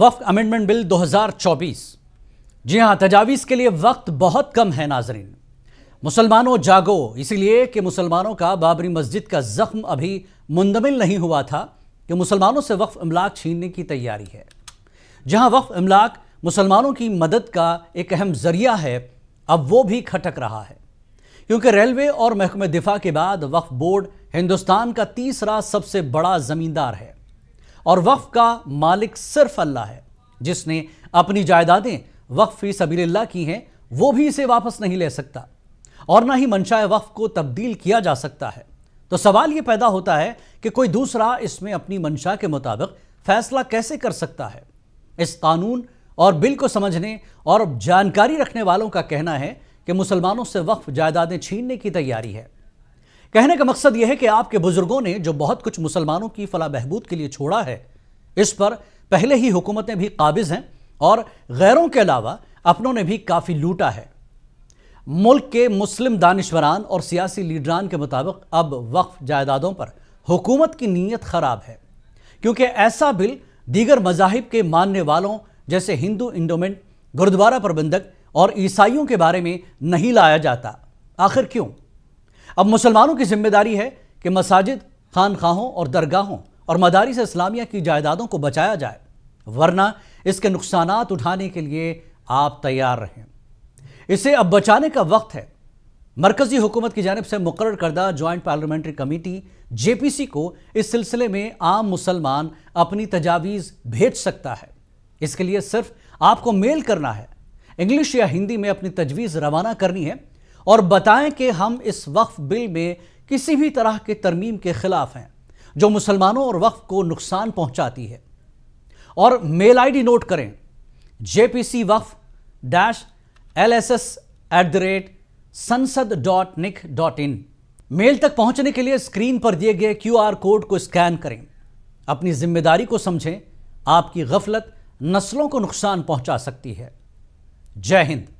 वक्फ amendment bill 2024 जी हाँ तजावीज़ के लिए वक्त बहुत कम है नाजरीन मुसलमानों जागो इसीलिए कि मुसलमानों का बाबरी मस्जिद का ज़ख्म अभी मुंदमिल नहीं हुआ था कि मुसलमानों से वक्फ अमलाक छीनने की तैयारी है जहाँ वक्फ अमलाक मुसलमानों की मदद का एक अहम ज़रिया है अब वो भी खटक रहा है क्योंकि रेलवे और महकमे दिफा के बाद वक्फ बोर्ड हिंदुस्तान का तीसरा सबसे बड़ा ज़मींदार है और वक्फ का मालिक सिर्फ अल्लाह है जिसने अपनी जायदादें वक्फ फी सबील्ला की हैं वो भी इसे वापस नहीं ले सकता और ना ही मंशाए वक्फ को तब्दील किया जा सकता है तो सवाल ये पैदा होता है कि कोई दूसरा इसमें अपनी मंशा के मुताबिक फैसला कैसे कर सकता है इस कानून और बिल को समझने और जानकारी रखने वालों का कहना है कि मुसलमानों से वक्फ जायदादें छीनने की तैयारी है कहने का मकसद यह है कि आपके बुजुर्गों ने जो बहुत कुछ मुसलमानों की फला बहबूद के लिए छोड़ा है इस पर पहले ही हुकूमतें भी काबिज हैं और गैरों के अलावा अपनों ने भी काफ़ी लूटा है मुल्क के मुस्लिम दानश्वरान और सियासी लीडरान के मुताबिक अब वक्फ जायदादों पर हुकूमत की नीयत ख़राब है क्योंकि ऐसा बिल दीगर मजाहिब के मानने वालों जैसे हिंदू इंडोमेंट गुरुद्वारा प्रबंधक और ईसाइयों के बारे में नहीं लाया जाता आखिर क्यों अब मुसलमानों की जिम्मेदारी है कि मसाजिद खानखाहों और दरगाहों और मदारिस इस्लामिया की जायदादों को बचाया जाए वरना इसके नुकसान उठाने के लिए आप तैयार रहें इसे अब बचाने का वक्त है मरकजी हुकूमत की जानब से मुकर करदा ज्वाइंट पार्लियामेंट्री कमेटी जेपीसी को इस सिलसिले में आम मुसलमान अपनी तजावीज़ भेज सकता है इसके लिए सिर्फ आपको मेल करना है इंग्लिश या हिंदी में अपनी तजवीज़ रवाना करनी है और बताएं कि हम इस वक्फ बिल में किसी भी तरह के तरमीम के खिलाफ हैं जो मुसलमानों और वक्फ को नुकसान पहुंचाती है और मेल आईडी नोट करें जे पी सी वक्फ dash L S S at the rate संसद dot NIC dot in mail तक पहुंचने के लिए स्क्रीन पर दिए गए क्यू आर कोड को स्कैन करें अपनी जिम्मेदारी को समझें आपकी गफलत नस्लों को नुकसान पहुंचा सकती है जय हिंद